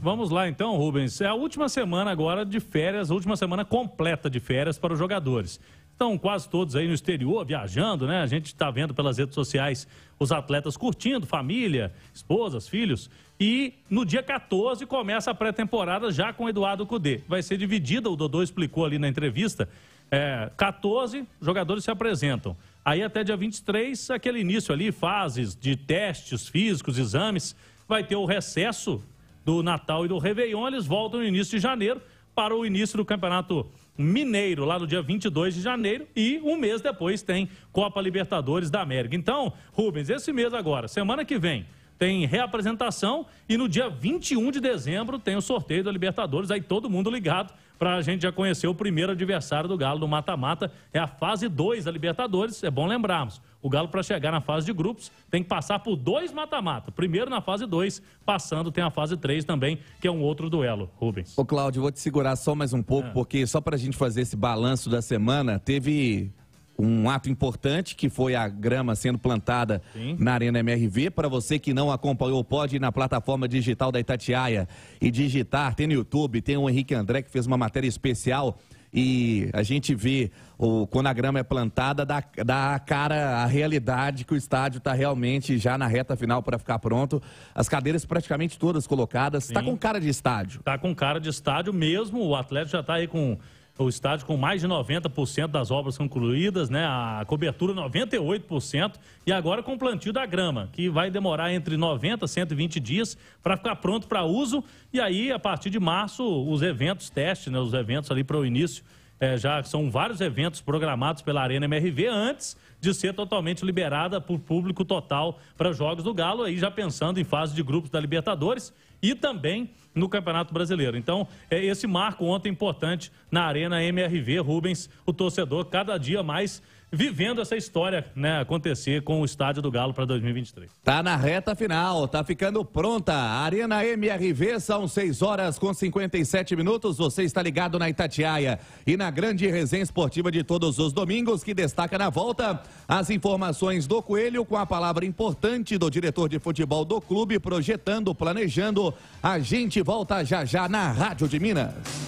Vamos lá então, Rubens. É a última semana agora de férias, a última semana completa de férias para os jogadores. Estão quase todos aí no exterior, viajando, né? A gente está vendo pelas redes sociais os atletas curtindo, família, esposas, filhos. E no dia 14 começa a pré-temporada já com Eduardo Cudê. Vai ser dividida, o Dodô explicou ali na entrevista. É, 14 jogadores se apresentam. Aí até dia 23, aquele início ali, fases de testes físicos, exames. Vai ter o recesso do Natal e do Réveillon. Eles voltam no início de janeiro para o início do Campeonato Mineiro, lá no dia 22 de janeiro, e um mês depois tem Copa Libertadores da América. Então, Rubens, esse mês agora, semana que vem, tem reapresentação e no dia 21 de dezembro tem o sorteio da Libertadores. Aí todo mundo ligado para a gente já conhecer o primeiro adversário do Galo no mata-mata. É a fase 2 da Libertadores, é bom lembrarmos. O Galo, para chegar na fase de grupos, tem que passar por dois mata-mata. Primeiro na fase 2, passando tem a fase 3 também, que é um outro duelo, Rubens. Ô, Cláudio, vou te segurar só mais um pouco, é. porque só para a gente fazer esse balanço da semana, teve um ato importante que foi a grama sendo plantada Sim. na Arena MRV. Para você que não acompanhou, pode ir na plataforma digital da Itatiaia e digitar. Tem no YouTube, tem o Henrique André que fez uma matéria especial e a gente vê o, quando a grama é plantada, dá, dá a cara, a realidade que o estádio está realmente já na reta final para ficar pronto. As cadeiras praticamente todas colocadas. Está com cara de estádio. Está com cara de estádio mesmo. O Atlético já está aí com o estádio com mais de 90% das obras concluídas, né? A cobertura 98% e agora com o plantio da grama, que vai demorar entre 90 e 120 dias para ficar pronto para uso. E aí, a partir de março, os eventos teste, né? Os eventos ali para o início é, já são vários eventos programados pela Arena MRV antes de ser totalmente liberada por público total para jogos do Galo, aí já pensando em fase de grupos da Libertadores e também no Campeonato Brasileiro. Então, é esse marco ontem importante na Arena MRV Rubens, o torcedor cada dia mais vivendo essa história, né, acontecer com o Estádio do Galo para 2023. Tá na reta final, tá ficando pronta. Arena MRV são 6 horas com 57 minutos. Você está ligado na Itatiaia e na grande resenha esportiva de todos os domingos que destaca na volta as informações do Coelho com a palavra importante do diretor de futebol do clube projetando, planejando a gente volta já já na Rádio de Minas.